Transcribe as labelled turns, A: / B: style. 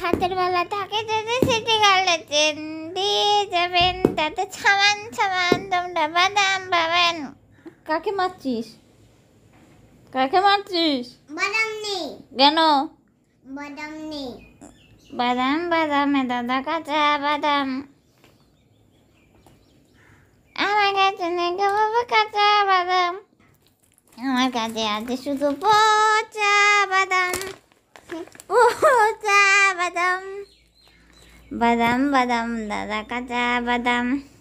A: হাতের বেলা থাকে যদি সেটি গেলে চেন দিয়ে যাবেন তাতে ছামান ছামান তোমরা বাদাম পাবেন কাকে মারছিস কাকে মারছিস
B: বাদাম নেই কেন বাদাম নেই
A: বাদাম বাদামে দাদা কাঁচা বাদাম আমার কাছে নেই কাঁচা বাদাম আমার কাছে আছে শুধু পচা badam badam da da, badam